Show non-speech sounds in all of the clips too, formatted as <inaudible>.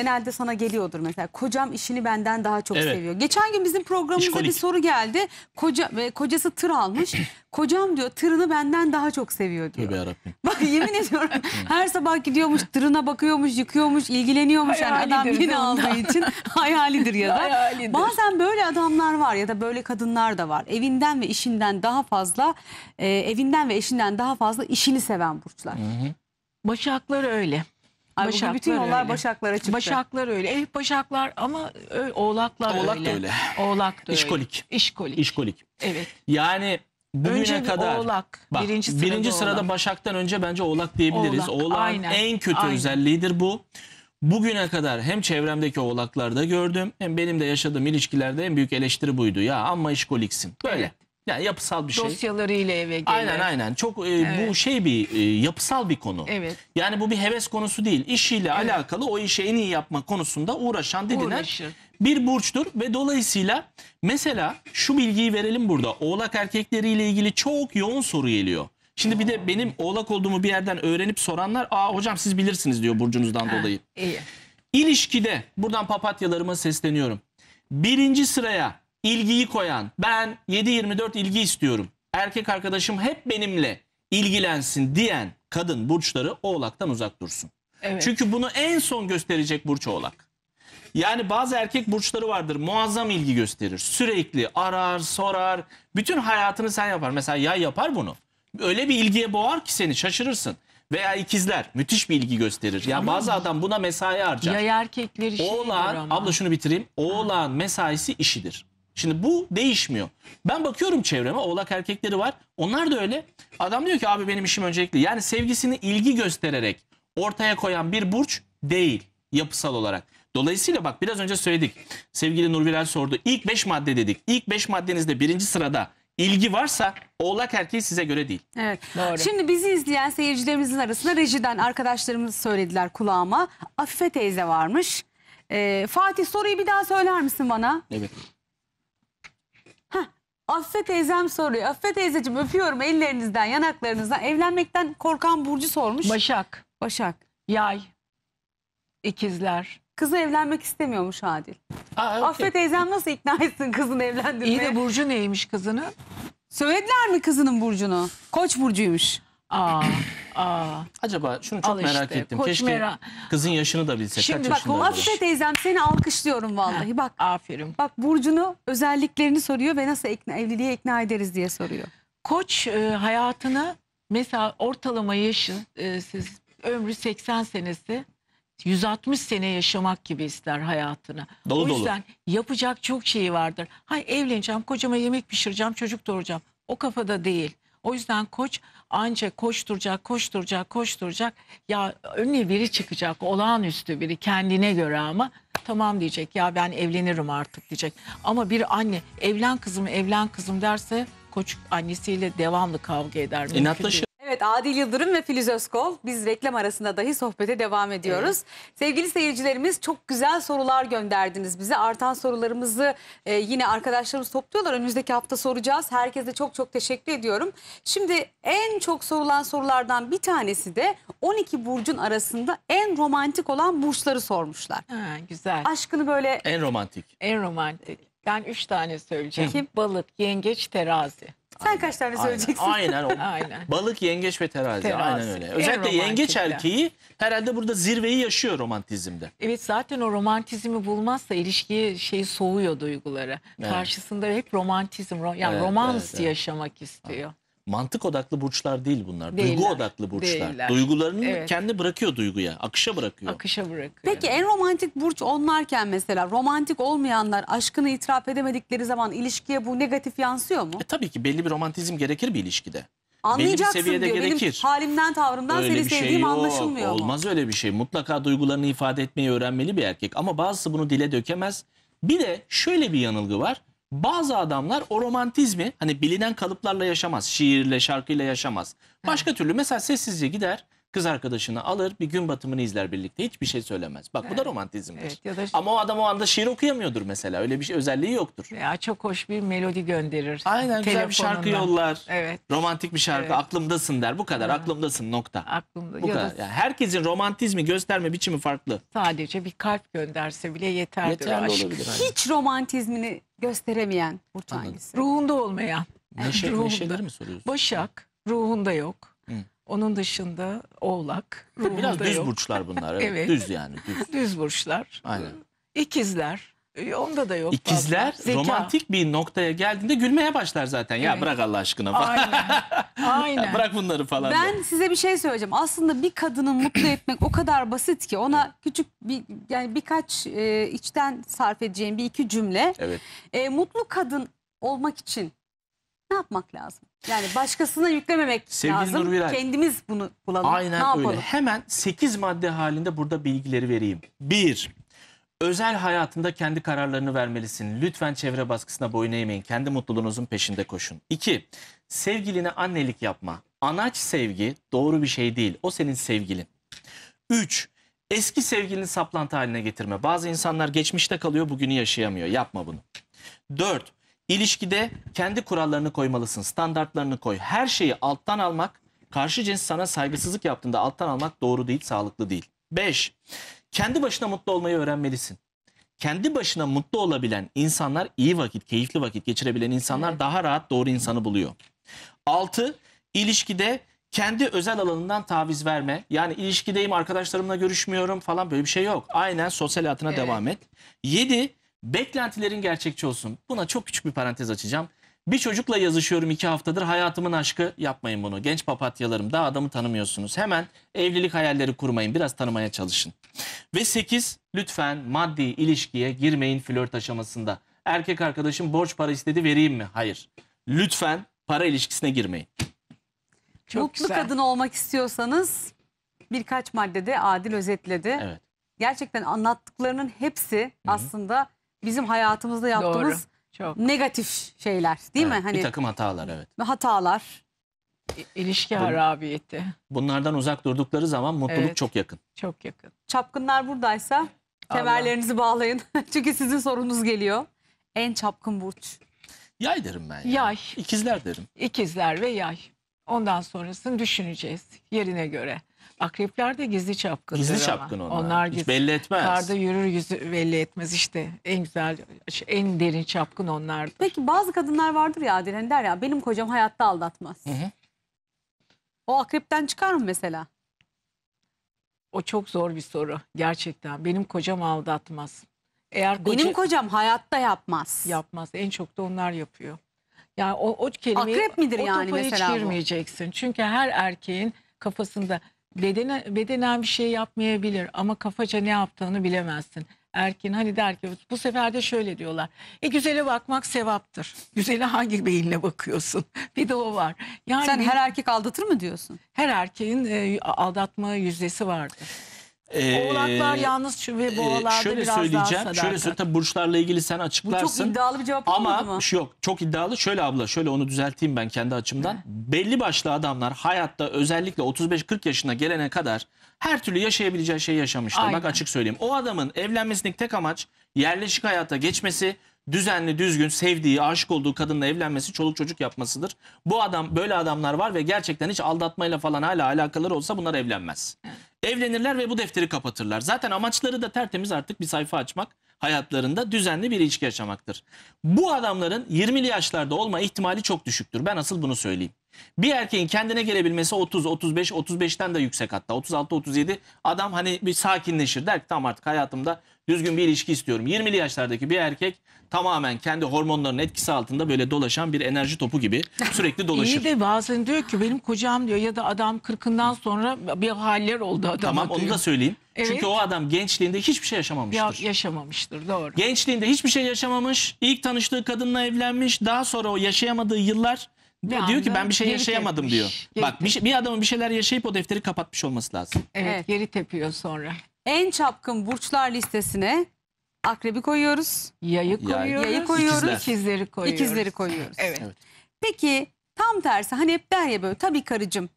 genelde sana geliyordur mesela. Kocam işini benden daha çok Evet. seviyor. Geçen gün bizim programımıza İşkolik. bir soru geldi. Koca ve kocası tır almış. <clears throat> Kocam diyor tırını benden daha çok seviyor diyor. Tövbe yarabbim. <laughs> Bak yemin ediyorum <laughs> her sabah gidiyormuş tırına bakıyormuş, yıkıyormuş, ilgileniyormuş yani adam Hayalidir yine aldığı için <laughs> hayalidir ya da. Hayalidir. Bazen böyle adamlar var ya da böyle kadınlar da var. Evinden ve işinden daha fazla, e, evinden ve eşinden daha fazla işini seven burçlar. başakları öyle. Ay, Başaklar bütün yollar öyle. Başaklara çıktı. Başaklar öyle. Evet Başaklar ama ö- Oğlaklar Oğlak öyle. öyle. Oğlak da öyle. İşkolik. İşkolik. İşkolik. Evet. Yani bugüne Önce kadar Oğlak, bak, birinci sırada Oğlak. Başak'tan önce bence Oğlak diyebiliriz. Oğlak, Oğlak'ın aynen, en kötü aynen. özelliğidir bu. Bugüne kadar hem çevremdeki oğlaklarda gördüm hem benim de yaşadığım ilişkilerde en büyük eleştiri buydu. Ya ama işkoliksin. Böyle. Evet. Yani yapısal bir şey. Dosyaları ile eve gelir. Aynen aynen. Çok e, evet. bu şey bir e, yapısal bir konu. Evet. Yani bu bir heves konusu değil. İşiyle evet. alakalı o işi en iyi yapma konusunda uğraşan didinen Uğraşır. bir burçtur ve dolayısıyla mesela şu bilgiyi verelim burada. Oğlak erkekleriyle ilgili çok yoğun soru geliyor. Şimdi bir de benim oğlak olduğumu bir yerden öğrenip soranlar, "Aa hocam siz bilirsiniz." diyor burcunuzdan ha, dolayı. İyi. İlişkide buradan papatyalarıma sesleniyorum. Birinci sıraya ilgiyi koyan ben 7-24 ilgi istiyorum. Erkek arkadaşım hep benimle ilgilensin diyen kadın burçları oğlaktan uzak dursun. Evet. Çünkü bunu en son gösterecek burç oğlak. Yani bazı erkek burçları vardır muazzam ilgi gösterir. Sürekli arar, sorar. Bütün hayatını sen yapar. Mesela yay yapar bunu. Öyle bir ilgiye boğar ki seni şaşırırsın. Veya ikizler müthiş bir ilgi gösterir. Ya yani bazı adam buna mesai harcar. Yay erkekleri şey Oğlan, abla şunu bitireyim. Oğlan mesaisi işidir. Şimdi bu değişmiyor. Ben bakıyorum çevreme oğlak erkekleri var. Onlar da öyle. Adam diyor ki abi benim işim öncelikli. Yani sevgisini ilgi göstererek ortaya koyan bir burç değil yapısal olarak. Dolayısıyla bak biraz önce söyledik. Sevgili Nurgülel sordu. İlk 5 madde dedik. İlk 5 maddenizde birinci sırada ilgi varsa oğlak erkeği size göre değil. Evet. Doğru. Şimdi bizi izleyen seyircilerimizin arasında rejiden arkadaşlarımız söylediler kulağıma. Afife teyze varmış. Ee, Fatih soruyu bir daha söyler misin bana? Evet. Affe teyzem soruyor. Affe teyzeciğim öpüyorum ellerinizden, yanaklarınızdan. Evlenmekten korkan Burcu sormuş. Başak, Başak. yay, ikizler. Kızı evlenmek istemiyormuş Adil. Aa, Affe teyzem nasıl ikna etsin kızını evlendirmeye? İyi de Burcu neymiş kızını? Söylediler mi kızının Burcu'nu? Koç Burcu'ymuş. Aa, Aa. Acaba şunu çok merak işte, ettim. Koç Keşke Mera- kızın yaşını da bilsek. Şimdi Kaç bak yaşında acaba? teyzem seni alkışlıyorum vallahi. Bak Aferin. bak Burcu'nu özelliklerini soruyor ve nasıl ikna, evliliğe ikna ederiz diye soruyor. Koç e, hayatını mesela ortalama yaşı e, siz ömrü 80 senesi 160 sene yaşamak gibi ister hayatını. Dolu dolu. o dolu. yüzden yapacak çok şeyi vardır. Hay evleneceğim, kocama yemek pişireceğim, çocuk doğuracağım. O kafada değil. O yüzden koç ancak koşturacak, koşturacak, koşturacak. Ya önüne biri çıkacak, olağanüstü biri kendine göre ama tamam diyecek. Ya ben evlenirim artık diyecek. Ama bir anne evlen kızım, evlen kızım derse koç annesiyle devamlı kavga eder. Mümkün İnatlaşır. Evet Adil Yıldırım ve Filiz Özkol biz reklam arasında dahi sohbete devam ediyoruz. Evet. Sevgili seyircilerimiz çok güzel sorular gönderdiniz bize. Artan sorularımızı e, yine arkadaşlarımız topluyorlar. Önümüzdeki hafta soracağız. Herkese çok çok teşekkür ediyorum. Şimdi en çok sorulan sorulardan bir tanesi de 12 burcun arasında en romantik olan burçları sormuşlar. Ha, güzel. Aşkını böyle En romantik. en romantik. Ben üç tane söyleyeceğim. Kim? Balık, yengeç, terazi. Sen kaç tane söyleyeceksin? Aynen. O <laughs> aynen. Balık, yengeç ve terazi. terazi. Aynen öyle. Özellikle yengeç erkeği herhalde burada zirveyi yaşıyor romantizmde. Evet zaten o romantizmi bulmazsa ilişkiye şey soğuyor duyguları. Evet. Karşısında hep romantizm, yani evet, romans evet, evet. yaşamak istiyor. Ha mantık odaklı burçlar değil bunlar. Değiller. Duygu odaklı burçlar. Değiller. Duygularını evet. kendi bırakıyor duyguya. Akışa bırakıyor. Akışa bırakıyor. Peki en romantik burç onlarken mesela romantik olmayanlar aşkını itiraf edemedikleri zaman ilişkiye bu negatif yansıyor mu? E, tabii ki belli bir romantizm gerekir bir ilişkide. Anlayacaksın belli bir diyor. Gerekir. Benim halimden tavrımdan öyle seni şey sevdiğim yok. anlaşılmıyor Olmaz mu? öyle bir şey. Mutlaka duygularını ifade etmeyi öğrenmeli bir erkek. Ama bazısı bunu dile dökemez. Bir de şöyle bir yanılgı var. Bazı adamlar o romantizmi hani bilinen kalıplarla yaşamaz. Şiirle, şarkıyla yaşamaz. Başka türlü mesela sessizce gider Kız arkadaşını alır bir gün batımını izler birlikte hiçbir şey söylemez. Bak bu da romantizmdir. Evet, ya da- Ama o adam o anda şiir okuyamıyordur mesela. Öyle bir şey, özelliği yoktur. Ya çok hoş bir melodi gönderir. Aynen güzel bir şarkı yollar. Evet Romantik bir şarkı Evet. aklımdasın der. Bu kadar aklımdasın nokta. aklımda. Bu ya kadar. da Yani herkesin romantizmi gösterme biçimi farklı. sadece bir kalp gönderse bile yeterdir Yeterli aşk. olabilir. Hiç romantizmini gösteremeyen Burç Ruhunda olmayan. Neşe, <laughs> Ruhunda. neşeleri mi soruyorsun? Başak ruhunda yok. Onun dışında oğlak. Biraz düz yok. burçlar bunlar. Evet. <laughs> Evet. Düz yani. Düz. Düz burçlar. Aynen. İkizler. E, onda da yok İkizler fazla. romantik bir noktaya geldiğinde gülmeye başlar zaten. Ya bırak Allah aşkına Aynen. Aynen. <laughs> bırak bunları falan. diye. Ben size bir şey söyleyeceğim. Aslında bir kadını mutlu <clears throat> etmek o kadar basit ki ona küçük bir yani birkaç e, içten sarf edeceğim bir iki cümle. Evet. E, mutlu kadın olmak için ne yapmak lazım? Yani başkasına yüklememek Sevgili lazım. Nurbiler, Kendimiz bunu bulalım. Aynen ne öyle. Hemen 8 madde halinde burada bilgileri vereyim. 1. Özel hayatında kendi kararlarını vermelisin. Lütfen çevre baskısına boyun eğmeyin. Kendi mutluluğunuzun peşinde koşun. 2. Sevgiline annelik yapma. Anaç sevgi doğru bir şey değil. O senin sevgilin. 3. Eski sevgilini saplantı haline getirme. Bazı insanlar geçmişte kalıyor, bugünü yaşayamıyor. Yapma bunu. 4. İlişkide kendi kurallarını koymalısın, standartlarını koy. Her şeyi alttan almak, karşı cins sana saygısızlık yaptığında alttan almak doğru değil, sağlıklı değil. 5. Kendi başına mutlu olmayı öğrenmelisin. Kendi başına mutlu olabilen insanlar, iyi vakit, keyifli vakit geçirebilen insanlar daha rahat doğru insanı buluyor. 6. İlişkide kendi özel alanından taviz verme. Yani ilişkideyim, arkadaşlarımla görüşmüyorum falan böyle bir şey yok. Aynen sosyal hayatına evet. devam et. 7. Beklentilerin gerçekçi olsun. Buna çok küçük bir parantez açacağım. Bir çocukla yazışıyorum iki haftadır hayatımın aşkı yapmayın bunu. Genç papatyalarım daha adamı tanımıyorsunuz. Hemen evlilik hayalleri kurmayın biraz tanımaya çalışın. Ve 8 lütfen maddi ilişkiye girmeyin flört aşamasında. Erkek arkadaşım borç para istedi vereyim mi? Hayır. Lütfen para ilişkisine girmeyin. Çok Mutlu güzel. kadın olmak istiyorsanız birkaç maddede Adil özetledi. Evet. Gerçekten anlattıklarının hepsi Hı -hı. aslında bizim hayatımızda yaptığımız Çok. negatif şeyler değil mi? Hani Bir takım hatalar evet. hatalar. İlişki harabiyeti. Bunlardan uzak durdukları zaman mutluluk Evet. çok yakın. Çok yakın. Çapkınlar buradaysa kemerlerinizi bağlayın. <laughs> Çünkü sizin sorunuz geliyor. En çapkın burç. Yay derim ben. ya. Yay. İkizler derim. İkizler ve yay. Ondan sonrasını düşüneceğiz yerine göre. Akrepler de gizli çapkındır Gizli çapkın onlar. Onlar Hiç gizli. belli etmez. Karda yürür yüzü belli etmez işte. En güzel, en derin çapkın onlar. Peki bazı kadınlar vardır ya Adil hani der ya benim kocam hayatta aldatmaz. Hı hı. O akrepten çıkar mı mesela? O çok zor bir soru gerçekten. Benim kocam aldatmaz. Eğer koca, Benim kocam hayatta yapmaz. yapmaz. En çok da onlar yapıyor. Yani o, o kelimeyi Akrep midir o yani mesela hiç bu? Çünkü her erkeğin kafasında bedene, bedenen bir şey yapmayabilir ama kafaca ne yaptığını bilemezsin. Erkin hani der ki bu sefer de şöyle diyorlar. E güzele bakmak sevaptır. Güzele hangi beyinle bakıyorsun? <laughs> bir de o var. Yani Sen her erkek aldatır mı diyorsun? her erkeğin e, aldatma yüzdesi vardır. Ee, Oğlaklar yalnız şu ve boğalarda e, şöyle biraz söyleyeceğim. daha Şöyle söyleyeceğim. Tabii burçlarla ilgili sen açıklarsın. Bu çok iddialı bir cevap Ama mı? şu yok çok iddialı. Şöyle abla şöyle onu düzelteyim ben kendi açımdan. He. Belli başlı adamlar hayatta özellikle 35-40 yaşına gelene kadar her türlü yaşayabileceği şeyi yaşamışlar. Aynen. Bak açık söyleyeyim. O adamın evlenmesindeki tek amaç yerleşik hayata geçmesi düzenli, düzgün, sevdiği, aşık olduğu kadınla evlenmesi, çoluk çocuk yapmasıdır. Bu adam böyle adamlar var ve gerçekten hiç aldatmayla falan hala alakaları olsa bunlar evlenmez. Evlenirler ve bu defteri kapatırlar. Zaten amaçları da tertemiz artık bir sayfa açmak hayatlarında düzenli bir ilişki yaşamaktır. Bu adamların 20'li yaşlarda olma ihtimali çok düşüktür. Ben asıl bunu söyleyeyim. Bir erkeğin kendine gelebilmesi 30, 35, 35'ten de yüksek hatta. 36, 37 adam hani bir sakinleşir. Der ki tamam artık hayatımda düzgün bir ilişki istiyorum. 20'li yaşlardaki bir erkek tamamen kendi hormonlarının etkisi altında böyle dolaşan bir enerji topu gibi <laughs> sürekli dolaşır. İyi de bazen diyor ki benim kocam diyor ya da adam kırkından sonra bir haller oldu adama Tamam diyor. onu da söyleyeyim. Evet. Çünkü o adam gençliğinde hiçbir şey Ya, yaşamamıştır. yaşamamıştır doğru. Gençliğinde hiçbir şey yaşamamış. ilk tanıştığı kadınla evlenmiş. Daha sonra o yaşayamadığı yıllar bir Ya diyor ki ben bir şey yaşayamadım tepmiş, diyor. Bak bir, şey, bir adamın bir şeyler yaşayıp o defteri kapatmış olması lazım. Evet, Evet. geri tepiyor sonra. En çapkın burçlar listesine akrebi koyuyoruz. Yayı koyuyoruz. Yayı koyuyoruz. İkizler. İkizleri koyuyoruz. İkizleri koyuyoruz. Evet. Evet. Peki tam tersi hani hep der ya böyle tabii karıcığım.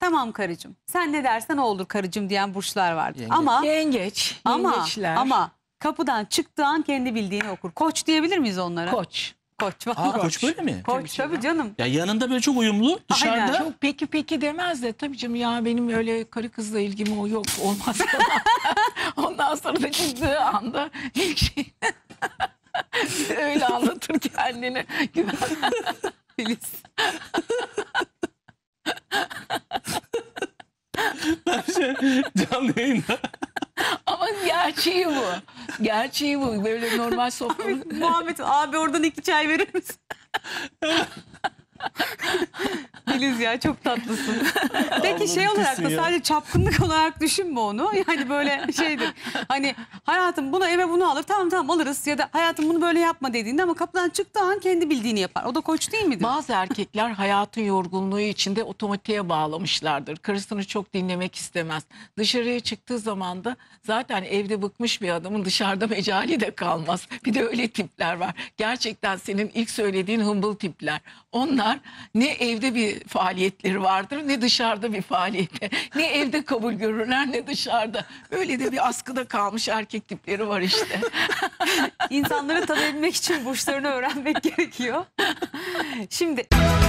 Tamam karıcığım. Sen ne dersen o olur karıcığım diyen burçlar vardı. Yengeç. Ama Yengeç. ama ama kapıdan çıktığı an kendi bildiğini okur. Koç diyebilir miyiz onlara? Koç. Koç var. Aa, koç böyle mi? Koç tabii, tabii canım. Ya yanında böyle çok uyumlu dışarıda. Aynen. Çok peki peki demez de tabii canım ya benim öyle karı kızla ilgim o yok olmaz <laughs> Ondan sonra da çıktığı anda ilk şey <laughs> öyle anlatır kendini. Filiz. <laughs> ben şey canlı yayında Gerçeği bu. Böyle normal sohbet. Muhammed abi oradan iki çay verir misin? Filiz ya çok tatlısın. Peki şey olarak da sadece çapkınlık olarak düşünme onu. Yani böyle şeydir. Hani hayatım bunu eve bunu alır tamam tamam alırız ya da hayatım bunu böyle yapma dediğinde ama kapıdan çıktığı an kendi bildiğini yapar. O da koç değil mi? Bazı erkekler hayatın yorgunluğu içinde otomatiğe bağlamışlardır. Karısını çok dinlemek istemez. Dışarıya çıktığı zaman da zaten evde bıkmış bir adamın dışarıda mecali de kalmaz. Bir de öyle tipler var. Gerçekten senin ilk söylediğin humble tipler. Onlar ne evde bir faaliyetleri vardır ne dışarıda bir faaliyette. <laughs> Ne evde kabul görürler ne dışarıda. Öyle de bir askıda kalmış erkek erkek tipleri var işte. <laughs> İnsanları tanıyabilmek için burçlarını öğrenmek gerekiyor. Şimdi...